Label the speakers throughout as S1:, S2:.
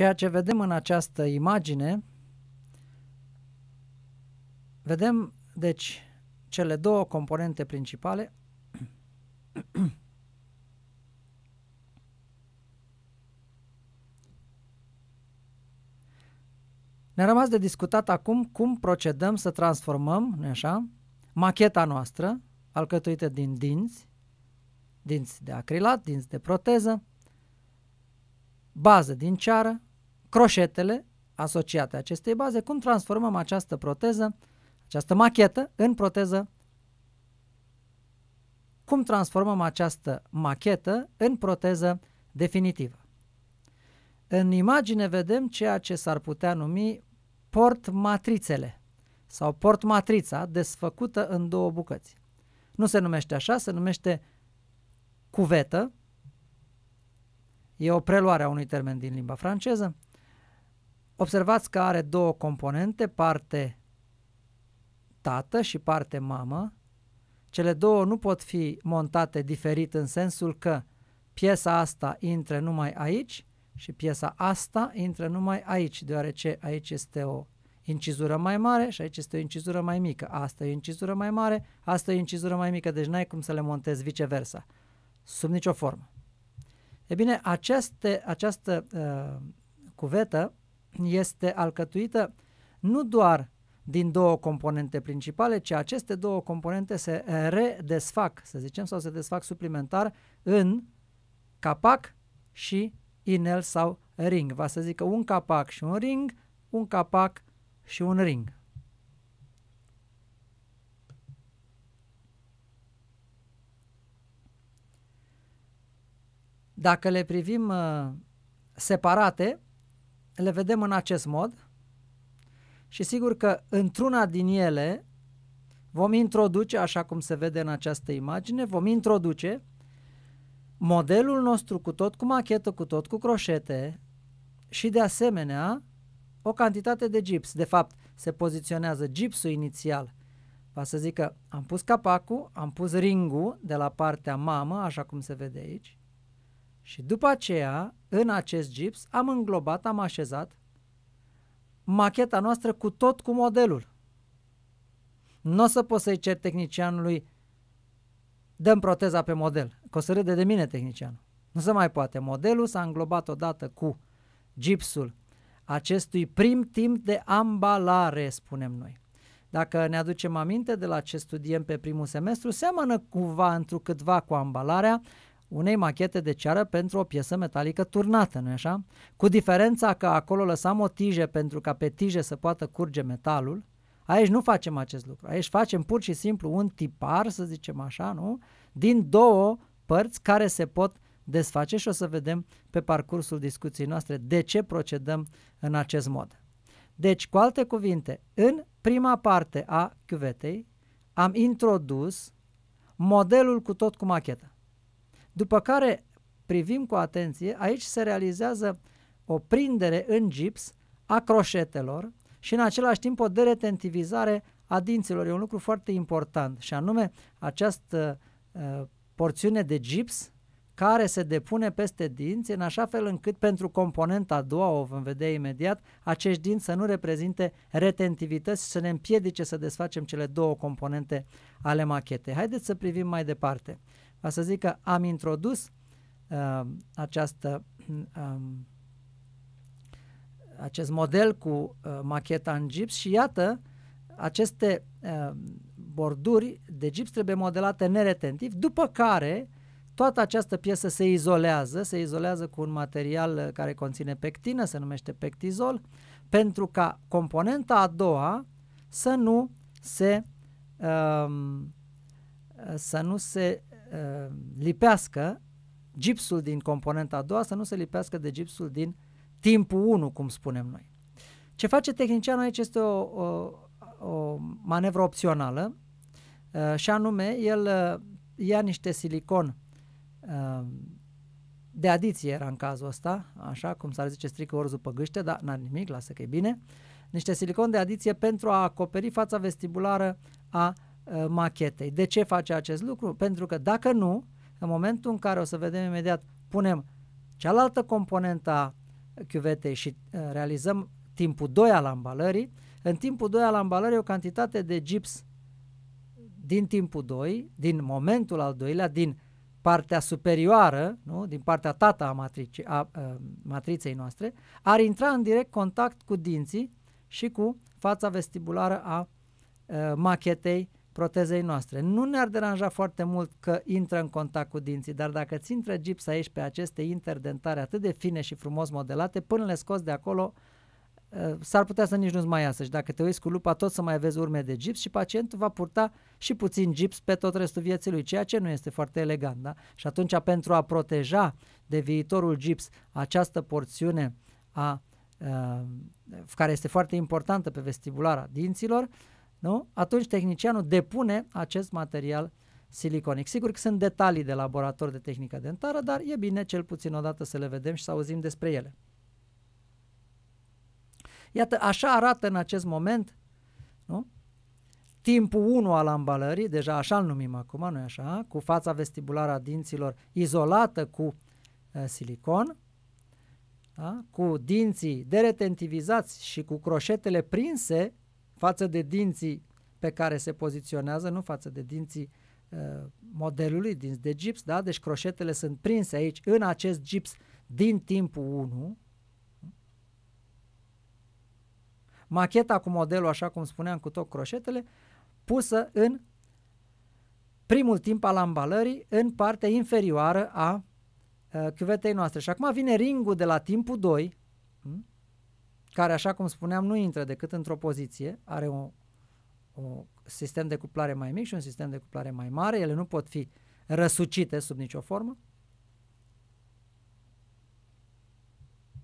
S1: Ceea ce vedem în această imagine, vedem, deci, cele două componente principale. Ne-a rămas de discutat acum cum procedăm să transformăm, nu așa, macheta noastră, alcătuită din dinți, dinți de acrilat, dinți de proteză, bază din ceară, croșetele asociate acestei baze, cum transformăm această proteză, această machetă în proteză, cum transformăm această machetă în proteză definitivă. În imagine vedem ceea ce s-ar putea numi portmatrițele sau portmatrița desfăcută în două bucăți. Nu se numește așa, se numește cuvetă. E o preluare a unui termen din limba franceză. Observați că are două componente, parte tată și parte mamă. Cele două nu pot fi montate diferit în sensul că piesa asta intră numai aici și piesa asta intră numai aici, deoarece aici este o incizură mai mare și aici este o incizură mai mică. Asta e o incizură mai mare, asta e o incizură mai mică, deci n-ai cum să le montezi viceversa, sub nicio formă. E bine, aceste, această uh, cuvetă este alcătuită nu doar din două componente principale, ci aceste două componente se redesfac, să zicem, sau se desfac suplimentar în capac și inel sau ring. Va să zică un capac și un ring, un capac și un ring. Dacă le privim uh, separate, le vedem în acest mod și sigur că într-una din ele vom introduce, așa cum se vede în această imagine, vom introduce modelul nostru cu tot cu machetă, cu tot cu croșete și de asemenea o cantitate de gips. De fapt, se poziționează gipsul inițial. Va să zic că am pus capacul, am pus ringul de la partea mamă, așa cum se vede aici, și după aceea, în acest gips, am înglobat, am așezat macheta noastră cu tot cu modelul. Nu o să poți să-i cer tehnicianului dăm proteza pe model, că o să râde de mine tehnicianul. Nu se mai poate. Modelul s-a înglobat odată cu gipsul acestui prim timp de ambalare, spunem noi. Dacă ne aducem aminte de la ce studiem pe primul semestru, seamănă cumva întrucâtva cu ambalarea, unei machete de ceară pentru o piesă metalică turnată, nu așa? Cu diferența că acolo lăsam o tije pentru ca pe tije să poată curge metalul, aici nu facem acest lucru. Aici facem pur și simplu un tipar, să zicem așa, nu? Din două părți care se pot desface și o să vedem pe parcursul discuției noastre de ce procedăm în acest mod. Deci, cu alte cuvinte, în prima parte a cuvetei am introdus modelul cu tot cu machetă. După care privim cu atenție, aici se realizează o prindere în gips a croșetelor și în același timp o deretentivizare a dinților. E un lucru foarte important și anume această uh, porțiune de gips care se depune peste dinți în așa fel încât pentru componenta a doua, o vom vedea imediat, acești dinți să nu reprezinte retentivități și să ne împiedice să desfacem cele două componente ale machetei. Haideți să privim mai departe o să zic că am introdus uh, această, uh, acest model cu uh, macheta în gips și iată aceste uh, borduri de gips trebuie modelate neretentiv, după care toată această piesă se izolează, se izolează cu un material uh, care conține pectină, se numește pectizol, pentru ca componenta a doua să nu se uh, să nu se Uh, lipească gipsul din componenta a doua să nu se lipească de gipsul din timpul 1, cum spunem noi. Ce face tehnicianul aici este o, o, o manevră opțională uh, și anume el uh, ia niște silicon uh, de adiție era în cazul ăsta, așa cum s-ar zice strică orzul pe gâște, dar n-are nimic, lasă că e bine, niște silicon de adiție pentru a acoperi fața vestibulară a Uh, machetei. De ce face acest lucru? Pentru că dacă nu, în momentul în care o să vedem imediat, punem cealaltă componentă a chiuvetei și uh, realizăm timpul 2 al ambalării, în timpul 2 al ambalării o cantitate de gips din timpul 2, din momentul al doilea, din partea superioară, nu? din partea tata a, matrice, a, a uh, matriței noastre, ar intra în direct contact cu dinții și cu fața vestibulară a, a uh, machetei protezei noastre. Nu ne-ar deranja foarte mult că intră în contact cu dinții, dar dacă ți intră gips aici pe aceste interdentare atât de fine și frumos modelate, până le scoți de acolo, eh, s-ar putea să nici nu-ți mai iasă și dacă te uiți cu lupa tot să mai vezi urme de gips și pacientul va purta și puțin gips pe tot restul vieții lui, ceea ce nu este foarte elegant. Da? Și atunci pentru a proteja de viitorul gips această porțiune a, a, eh, care este foarte importantă pe vestibulara dinților, nu? atunci tehnicianul depune acest material siliconic. Sigur că sunt detalii de laborator de tehnică dentară, dar e bine cel puțin odată să le vedem și să auzim despre ele. Iată, așa arată în acest moment nu? timpul 1 al ambalării, deja așa îl numim acum, nu așa, cu fața vestibulară a dinților izolată cu uh, silicon, da? cu dinții deretentivizați și cu croșetele prinse față de dinții pe care se poziționează, nu față de dinții uh, modelului, dinți de gips, da? Deci croșetele sunt prinse aici, în acest gips, din timpul 1. Macheta cu modelul, așa cum spuneam, cu tot croșetele, pusă în primul timp al ambalării, în partea inferioară a uh, cuvetei noastre. Și acum vine ringul de la timpul 2, care, așa cum spuneam, nu intră decât într-o poziție, are un, un sistem de cuplare mai mic și un sistem de cuplare mai mare, ele nu pot fi răsucite sub nicio formă.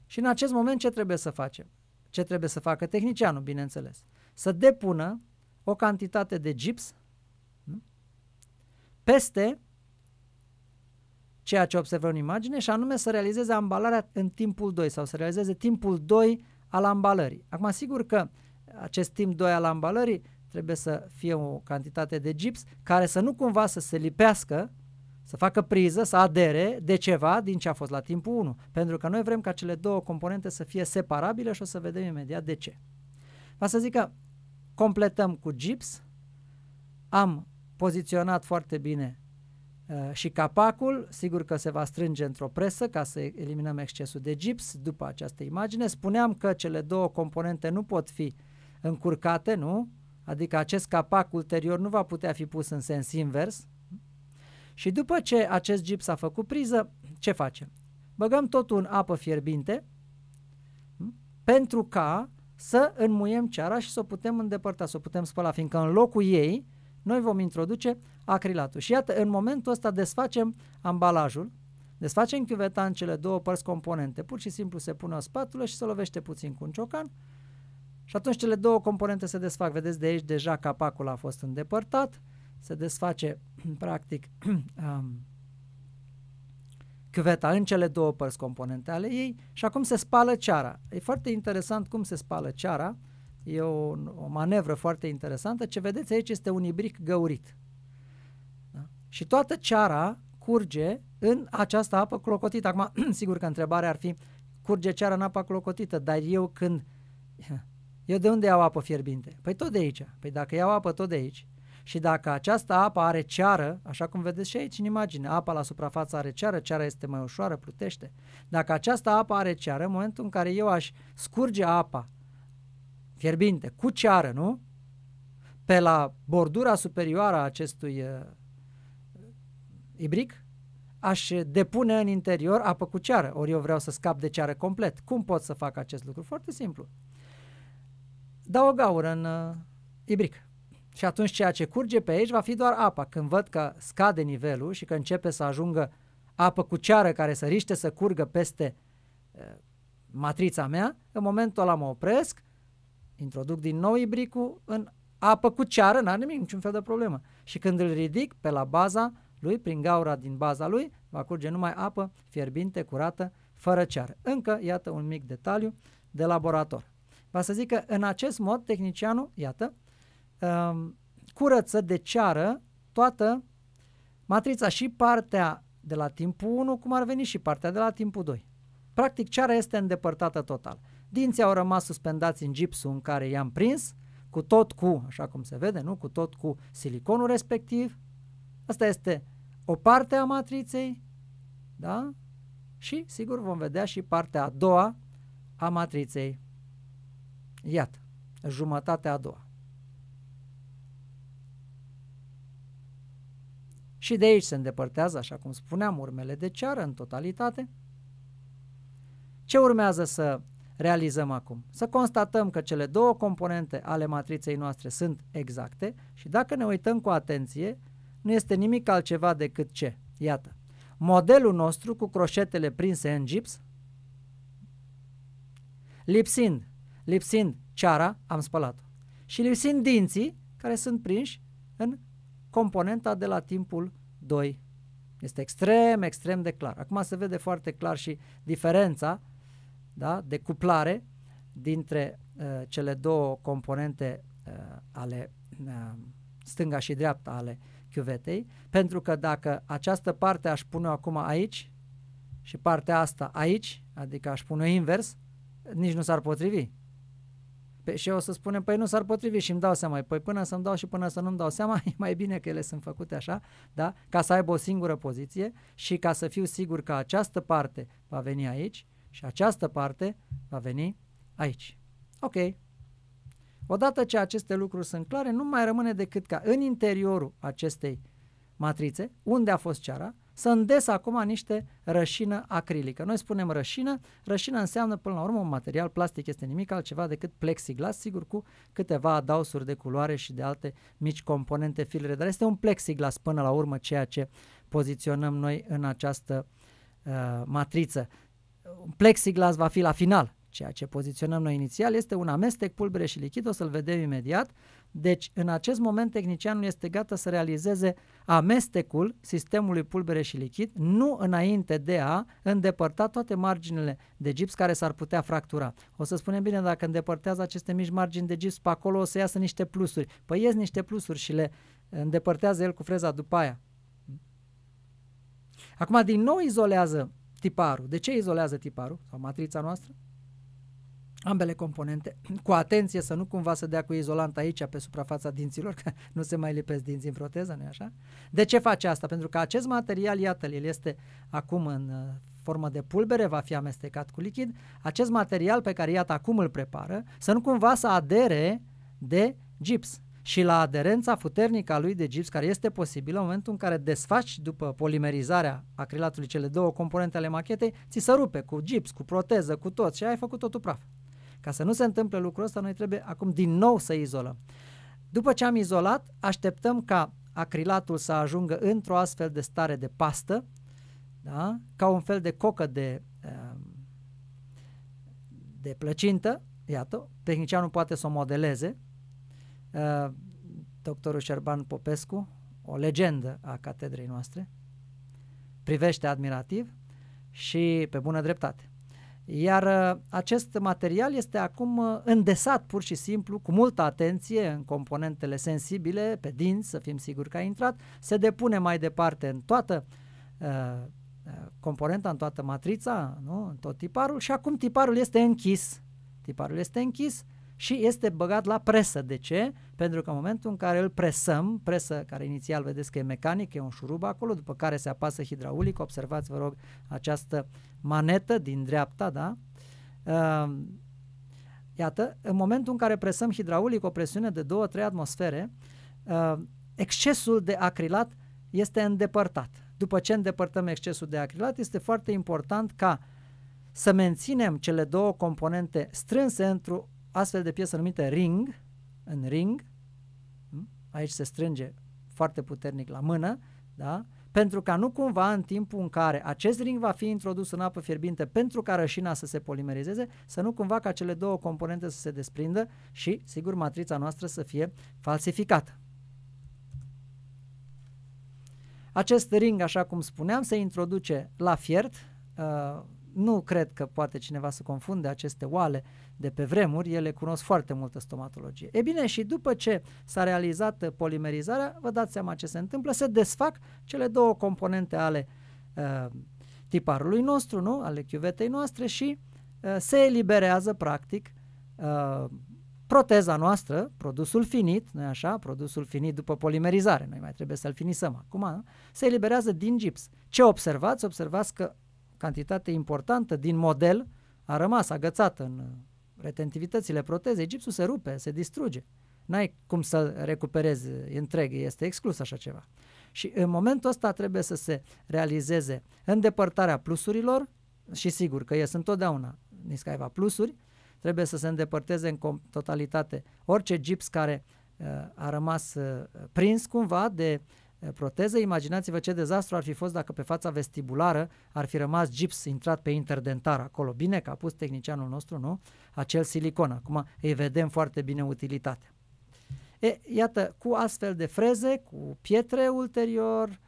S1: Și în acest moment ce trebuie să facem? Ce trebuie să facă tehnicianul, bineînțeles? Să depună o cantitate de gips nu? peste ceea ce observăm în imagine și anume să realizeze ambalarea în timpul 2 sau să realizeze timpul 2 al ambalării. Acum, sigur că acest timp 2 al ambalării trebuie să fie o cantitate de gips care să nu cumva să se lipească, să facă priză, să adere de ceva din ce a fost la timpul 1. Pentru că noi vrem ca cele două componente să fie separabile și o să vedem imediat de ce. Vă să zic că completăm cu gips, am poziționat foarte bine Uh, și capacul, sigur că se va strânge într-o presă ca să eliminăm excesul de gips după această imagine. Spuneam că cele două componente nu pot fi încurcate, nu? Adică acest capac ulterior nu va putea fi pus în sens invers. Și după ce acest gips a făcut priză, ce facem? Băgăm totul în apă fierbinte pentru ca să înmuiem ceara și să o putem îndepărta, să o putem spăla, fiindcă în locul ei noi vom introduce acrilatul. Și iată, în momentul ăsta desfacem ambalajul, desfacem chiuveta în cele două părți componente. Pur și simplu se pune o spatulă și se lovește puțin cu un ciocan și atunci cele două componente se desfac. Vedeți, de aici deja capacul a fost îndepărtat, se desface practic um, chiuveta în cele două părți componente ale ei și acum se spală ceara. E foarte interesant cum se spală ceara, e o, o manevră foarte interesantă. Ce vedeți aici este un ibric găurit și toată ceara curge în această apă clocotită. Acum, sigur că întrebarea ar fi, curge ceara în apa clocotită, dar eu când... Eu de unde iau apă fierbinte? Păi tot de aici. Păi dacă iau apă tot de aici și dacă această apă are ceară, așa cum vedeți și aici în imagine, apa la suprafață are ceară, ceara este mai ușoară, plutește. Dacă această apă are ceară, în momentul în care eu aș scurge apa fierbinte cu ceară, nu? Pe la bordura superioară a acestui uh, ibric, aș depune în interior apă cu ceară, ori eu vreau să scap de ceară complet. Cum pot să fac acest lucru? Foarte simplu. Dau o gaură în uh, ibric. Și atunci ceea ce curge pe aici va fi doar apa. Când văd că scade nivelul și că începe să ajungă apă cu ceară care săriște să curgă peste uh, matrița mea, în momentul ăla mă opresc, introduc din nou ibricul în apă cu ceară, n-are nimic, niciun fel de problemă. Și când îl ridic pe la baza lui, prin gaura din baza lui, va curge numai apă fierbinte, curată, fără ceară. Încă, iată un mic detaliu de laborator. Va să zic că în acest mod tehnicianul, iată, um, curăță de ceară toată matrița și partea de la timpul 1, cum ar veni și partea de la timpul 2. Practic ceara este îndepărtată total. Dinții au rămas suspendați în gipsul în care i-am prins, cu tot cu, așa cum se vede, nu? cu tot cu siliconul respectiv, Asta este o parte a matriței, da? Și, sigur, vom vedea și partea a doua a matriței. Iată, jumătatea a doua. Și de aici se îndepărtează, așa cum spuneam, urmele de ceară în totalitate. Ce urmează să realizăm acum? Să constatăm că cele două componente ale matriței noastre sunt exacte și dacă ne uităm cu atenție, nu este nimic altceva decât ce? Iată, modelul nostru cu croșetele prinse în gips, lipsind, lipsind ceara, am spălat-o, și lipsind dinții care sunt prinși în componenta de la timpul 2. Este extrem, extrem de clar. Acum se vede foarte clar și diferența da, de cuplare dintre uh, cele două componente uh, ale uh, stânga și dreapta ale uh, chiuvetei, pentru că dacă această parte aș pune acum aici și partea asta aici, adică aș pune invers, nici nu s-ar potrivi. Pe, și eu o să spunem, păi nu s-ar potrivi și îmi dau seama. Păi până să-mi dau și până să nu-mi dau seama, e mai bine că ele sunt făcute așa, da? ca să aibă o singură poziție și ca să fiu sigur că această parte va veni aici și această parte va veni aici. Ok, Odată ce aceste lucruri sunt clare, nu mai rămâne decât ca în interiorul acestei matrițe, unde a fost ceara, să îndes acum niște rășină acrilică. Noi spunem rășină, rășină înseamnă până la urmă un material plastic, este nimic altceva decât plexiglas, sigur cu câteva adausuri de culoare și de alte mici componente filere, dar este un plexiglas până la urmă ceea ce poziționăm noi în această uh, matriță. Un plexiglas va fi la final, Ceea ce poziționăm noi inițial este un amestec pulbere și lichid, o să-l vedem imediat. Deci, în acest moment, tehnicianul este gata să realizeze amestecul sistemului pulbere și lichid, nu înainte de a îndepărta toate marginile de gips care s-ar putea fractura. O să spunem bine, dacă îndepărtează aceste mici margini de gips, pe acolo o să iasă niște plusuri. Păi ies niște plusuri și le îndepărtează el cu freza după aia. Acum, din nou izolează tiparul. De ce izolează tiparul sau matrița noastră? ambele componente, cu atenție să nu cumva să dea cu izolant aici pe suprafața dinților, că nu se mai lipesc dinții în proteză, nu așa? De ce face asta? Pentru că acest material, iată-l, el este acum în uh, formă de pulbere, va fi amestecat cu lichid, acest material pe care iată acum îl prepară, să nu cumva să adere de gips, și la aderența puternică a lui de gips, care este posibilă în momentul în care desfaci după polimerizarea acrilatului cele două componente ale machetei, ți se rupe cu gips, cu proteză, cu tot și ai făcut totul praf. Ca să nu se întâmple lucrul ăsta, noi trebuie acum din nou să izolăm. După ce am izolat, așteptăm ca acrilatul să ajungă într-o astfel de stare de pastă, da? ca un fel de cocă de, ehm, de plăcintă, iată, tehnicianul poate să o modeleze, ehm, doctorul Șerban Popescu, o legendă a catedrei noastre, privește admirativ și pe bună dreptate. Iar uh, acest material este acum uh, îndesat pur și simplu, cu multă atenție în componentele sensibile, pe dinți, să fim siguri că a intrat, se depune mai departe în toată uh, uh componenta, în toată matrița, nu? în tot tiparul și acum tiparul este închis. Tiparul este închis și este băgat la presă. De ce? Pentru că în momentul în care îl presăm, presă care inițial vedeți că e mecanic, e un șurub acolo, după care se apasă hidraulic, observați vă rog această manetă din dreapta, da? Uh, iată, în momentul în care presăm hidraulic o presiune de 2-3 atmosfere, uh, excesul de acrilat este îndepărtat. După ce îndepărtăm excesul de acrilat, este foarte important ca să menținem cele două componente strânse într-o astfel de piesă numită Ring, în Ring, hm? aici se strânge foarte puternic la mână, da? pentru ca nu cumva în timpul în care acest ring va fi introdus în apă fierbinte pentru ca rășina să se polimerizeze, să nu cumva ca cele două componente să se desprindă și, sigur, matrița noastră să fie falsificată. Acest ring, așa cum spuneam, se introduce la fiert, ă, nu cred că poate cineva să confunde aceste oale de pe vremuri, ele cunosc foarte multă stomatologie. E bine, și după ce s-a realizat polimerizarea, vă dați seama ce se întâmplă, se desfac cele două componente ale uh, tiparului nostru, nu? ale chiuvetei noastre și uh, se eliberează practic uh, proteza noastră, produsul finit, nu așa, produsul finit după polimerizare, noi mai trebuie să-l finisăm acum, nu? Da? se eliberează din gips. Ce observați? Observați că cantitate importantă din model a rămas agățată în retentivitățile protezei, gipsul se rupe, se distruge. N-ai cum să recuperezi întreg, este exclus așa ceva. Și în momentul ăsta trebuie să se realizeze îndepărtarea plusurilor și sigur că ies întotdeauna niscaiva plusuri, trebuie să se îndepărteze în totalitate orice gips care uh, a rămas uh, prins cumva de uh, proteză. Imaginați-vă ce dezastru ar fi fost dacă pe fața vestibulară ar fi rămas gips intrat pe interdentar acolo. Bine că a pus tehnicianul nostru, nu? Acel silicon. Acum îi vedem foarte bine utilitatea. E, iată, cu astfel de freze, cu pietre ulterior,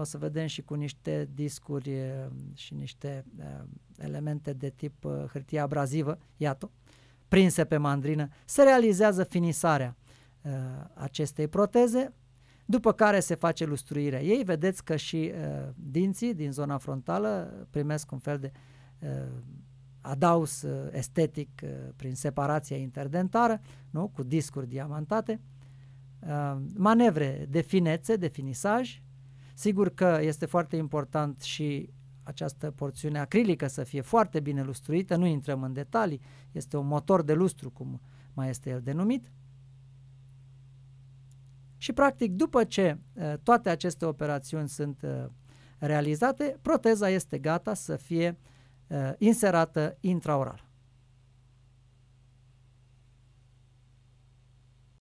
S1: o să vedem și cu niște discuri și niște elemente de tip hârtie abrazivă, iată, prinse pe mandrină, se realizează finisarea acestei proteze, după care se face lustruirea ei. Vedeți că și uh, dinții din zona frontală primesc un fel de uh, adaus uh, estetic uh, prin separația interdentară, nu? cu discuri diamantate, uh, manevre de finețe, de finisaj. Sigur că este foarte important și această porțiune acrilică să fie foarte bine lustruită, nu intrăm în detalii, este un motor de lustru, cum mai este el denumit. Și practic după ce uh, toate aceste operațiuni sunt uh, realizate, proteza este gata să fie uh, inserată intraoral.